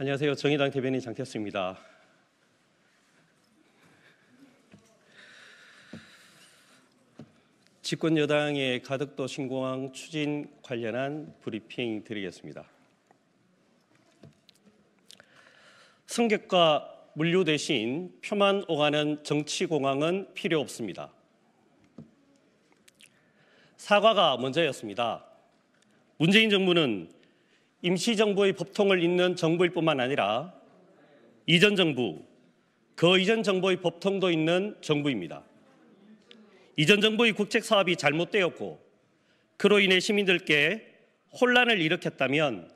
안녕하세요. 정의당 대변인 장태수입니다. 집권 여당의 가덕도 신공항 추진 관련한 브리핑 드리겠습니다. 승객과 물류 대신 표만 오가는 정치공항은 필요 없습니다. 사과가 먼저였습니다. 문재인 정부는 임시정부의 법통을 잇는 정부일 뿐만 아니라 이전 정부, 그 이전 정부의 법통도 잇는 정부입니다. 이전 정부의 국책 사업이 잘못되었고 그로 인해 시민들께 혼란을 일으켰다면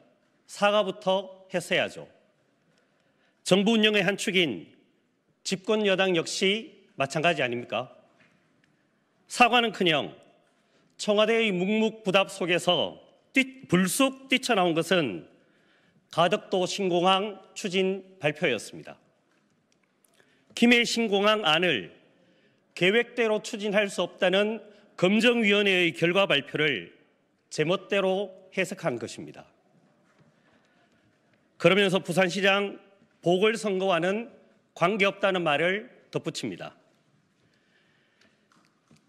사과부터 했어야죠. 정부 운영의 한 축인 집권 여당 역시 마찬가지 아닙니까? 사과는커녕 청와대의 묵묵부답 속에서 불쑥 뛰쳐나온 것은 가덕도 신공항 추진 발표였습니다. 김해 신공항 안을 계획대로 추진할 수 없다는 검정위원회의 결과 발표를 제멋대로 해석한 것입니다. 그러면서 부산시장 보궐선거와는 관계없다는 말을 덧붙입니다.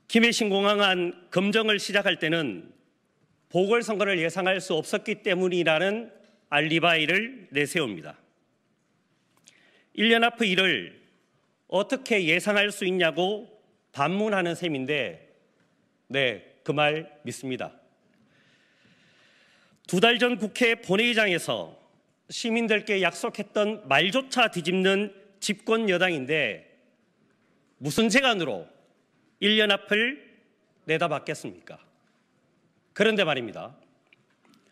김해 신공항 안 검정을 시작할 때는 보궐선거를 예상할 수 없었기 때문이라는 알리바이를 내세웁니다. 1년 앞의 일을 어떻게 예상할 수 있냐고 반문하는 셈인데, 네, 그 말 믿습니다. 두 달 전 국회 본회의장에서 시민들께 약속했던 말조차 뒤집는 집권 여당인데, 무슨 재간으로 1년 앞을 내다봤겠습니까? 그런데 말입니다.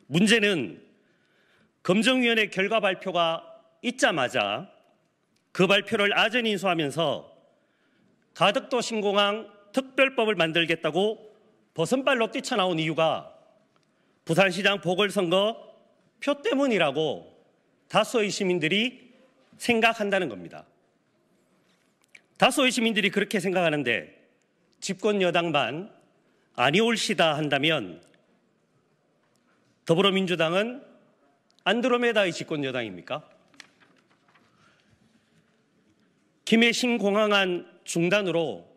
문제는 검정위원회 결과 발표가 있자마자 그 발표를 아전 인수하면서 가덕도 신공항 특별법을 만들겠다고 벗은발로 뛰쳐나온 이유가 부산시장 보궐선거 표 때문이라고 다수의 시민들이 생각한다는 겁니다. 다수의 시민들이 그렇게 생각하는데 집권 여당만 아니올시다 한다면 더불어민주당은 안드로메다의 집권 여당입니까? 김해 신공항안 중단으로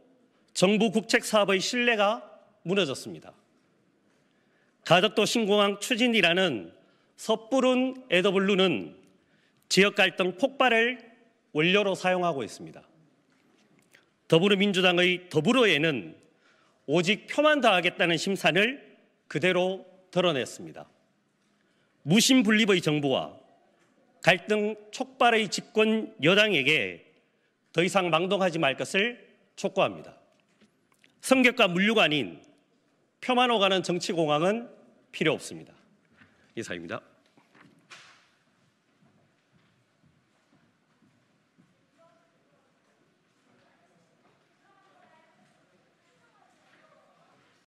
정부 국책 사업의 신뢰가 무너졌습니다. 가덕도 신공항 추진이라는 섣부른 에더블루는 지역 갈등 폭발을 원료로 사용하고 있습니다. 더불어민주당의 더불어에는 오직 표만 더하겠다는 심산을 그대로 드러냈습니다. 무신분립의 정부와 갈등 촉발의 집권 여당에게 더 이상 망동하지 말 것을 촉구합니다. 성격과 물류가 아닌 표만 오가는 정치공항은 필요 없습니다. 이사입니다.